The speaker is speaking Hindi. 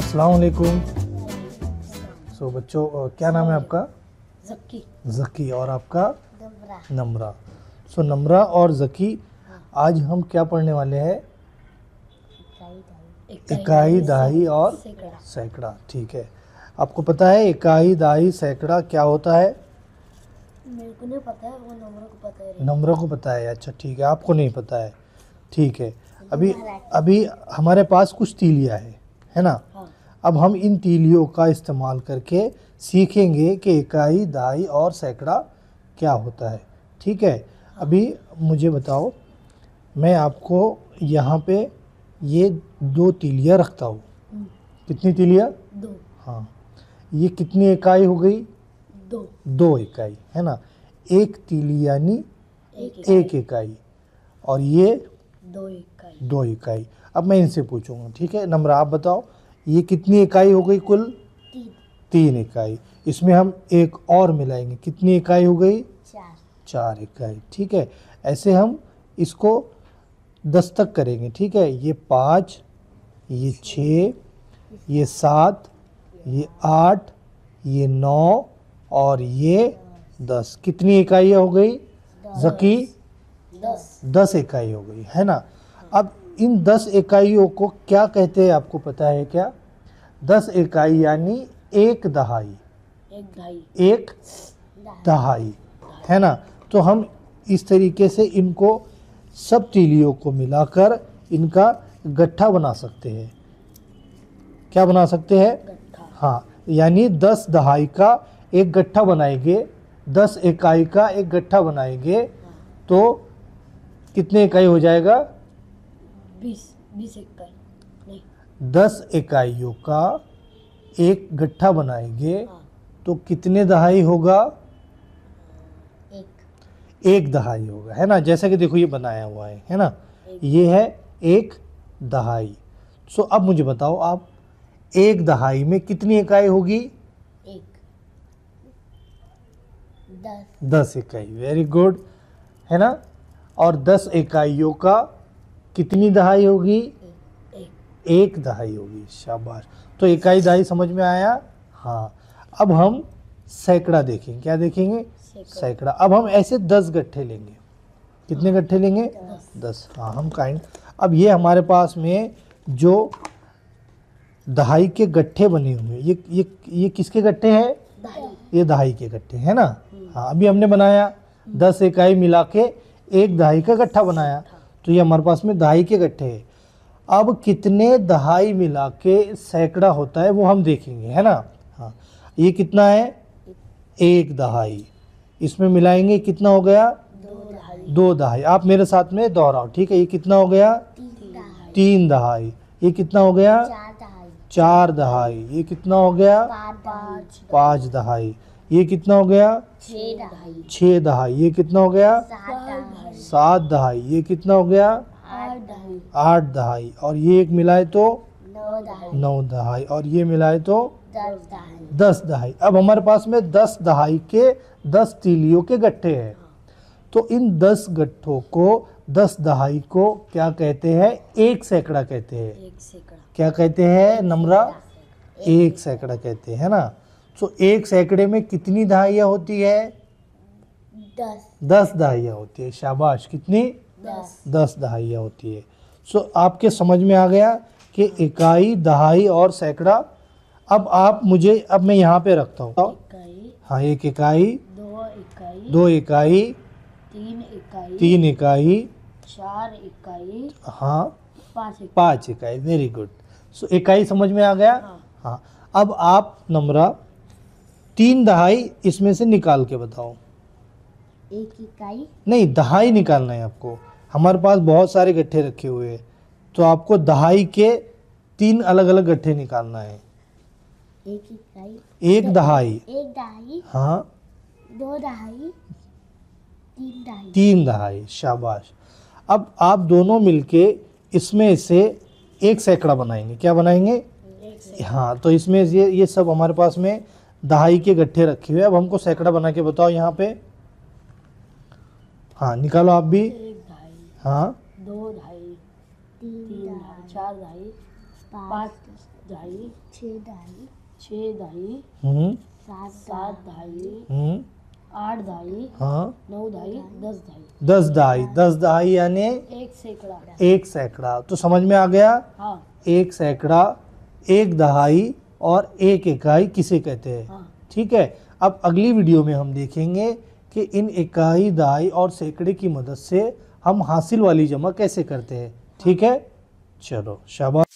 अस्सलाम वालेकुम सो बच्चों क्या नाम है आपका जकी जकी और आपका नमरा सो so, नमरा और जकी आज हम क्या पढ़ने वाले हैं इकाई दाही और सैकड़ा ठीक है आपको पता है इकाई दाही सैकड़ा क्या होता है मेरे को पता है अच्छा ठीक है आपको नहीं पता है ठीक है अभी अभी हमारे पास कुछ तीलियाँ है है ना अब हम इन तीलियों का इस्तेमाल करके सीखेंगे कि इकाई दहाई और सैकड़ा क्या होता है ठीक है अभी मुझे बताओ मैं आपको यहाँ पे ये दो तीलियाँ रखता हूँ हम्म। कितनी तीलियाँ दो हाँ ये कितनी इकाई हो गई दो दो इकाई है ना एक तीली यानी एक इकाई और ये दो इकाई दो इकाई अब मैं इनसे पूछूंगा ठीक है नंबर आप बताओ ये कितनी इकाई हो गई कुल तीन, इकाई इसमें हम एक और मिलाएंगे कितनी इकाई हो गई चार चार इकाई ठीक है ऐसे हम इसको दस तक करेंगे ठीक है ये पाँच ये छ ये सात ये आठ ये नौ और ये दस कितनी इकाइयाँ हो गई जकी दस दस इकाई हो गई है ना अब इन दस इकाइयों को क्या कहते हैं आपको पता है क्या दस इकाई यानी एक दहाई एक दहाई है ना तो हम इस तरीके से इनको सब तीलियों को मिलाकर इनका गट्ठा बना सकते हैं क्या बना सकते हैं हाँ यानी दस दहाई का एक गट्ठा बनाएंगे दस इकाई का एक गट्ठा बनाएंगे तो कितने इकाई हो जाएगा दस इकाइयों का एक गठा बनाएंगे हाँ। तो कितने दहाई होगा एक एक दहाई होगा है ना जैसा कि देखो ये बनाया हुआ है है ना ये है एक दहाई सो अब मुझे बताओ आप एक दहाई में कितनी इकाई होगी एक दस दस इकाई वेरी गुड है ना और दस इकाइयों का कितनी दहाई होगी एक दहाई होगी शाबाश तो इकाई दहाई समझ में आया हाँ अब हम सैकड़ा देखेंगे क्या देखेंगे सैकड़ा अब हम ऐसे दस गट्ठे लेंगे कितने हाँ। गट्ठे लेंगे दस, दस। हाँ हम काइंड अब ये हमारे पास में जो दहाई के गट्ठे बने हुए ये ये ये किसके गट्ठे हैं ये दहाई के गट्ठे है ना हम्म। हाँ अभी हमने बनाया हम्म। दस इकाई मिला के एक दहाई का गट्ठा बनाया तो ये हमारे पास में दहाई के गट्ठे है अब कितने दहाई मिला के सैकड़ा होता है वो हम देखेंगे है ना हाँ ये कितना है एक दहाई इसमें मिलाएंगे कितना हो गया दो दहाई आप मेरे साथ में दोहराओ ठीक है ये कितना हो गया तीन दहाई ये कितना हो गया चार दहाई ये कितना हो गया पाँच दहाई ये कितना हो गया छ दहाई ये कितना हो गया सात दहाई ये कितना हो गया आठ दहाई और ये एक मिलाए तो नौ दहाई और ये मिलाए तो दस दहाई अब हमारे पास में दस दहाई के दस तीलियों के गट्ठे हैं तो इन दस गट्ठों को दस दहाई को क्या कहते हैं एक सैकड़ा कहते हैं क्या कहते हैं नमरा एक सैकड़ा कहते हैं ना तो एक सैकड़े में कितनी दहाइयाँ होती है दस दस दहाइयाँ होती है शाबाश कितनी दस दस दहाइयाँ होती है सो so, आपके समझ में आ गया कि इकाई दहाई और सैकड़ा अब आप मुझे अब मैं यहाँ पे रखता हूँ हाँ एक इकाई दो इकाई दो इकाई तीन इकाई तीन इकाई चार इकाई हाँ पांच इकाई वेरी गुड सो इकाई समझ में आ गया हाँ, हाँ अब आप नम्रा तीन दहाई इसमें से निकाल के बताओ एक इकाई नहीं दहाई निकालना है आपको हमारे पास बहुत सारे गट्ठे रखे हुए हैं तो आपको दहाई के तीन अलग अलग गट्ठे निकालना है एक इकाई एक दहाई एक दहाई हाँ दो दहाई तीन दहाई तीन दहाई शाबाश अब आप दोनों मिलके इसमें से एक सैकड़ा बनाएंगे क्या बनाएंगे हाँ तो इसमें ये ये सब हमारे पास में दहाई के गट्ठे रखे हुए अब हमको सैकड़ा बना के बताओ यहाँ पे हाँ निकालो आप भी हाँ दो चार सात सात हम्म। आठ हाँ। नौ दस दहाई दस दहाई दस यानी एक सैकड़ा एक सैकड़ा तो समझ में आ गया हाँ एक सैकड़ा एक दहाई और एक इकाई किसे कहते हैं हाँ। ठीक है अब अगली वीडियो में हम देखेंगे कि इन इकाई दाई और सैकड़े की मदद से हम हासिल वाली जमा कैसे करते हैं ठीक है चलो शाबाश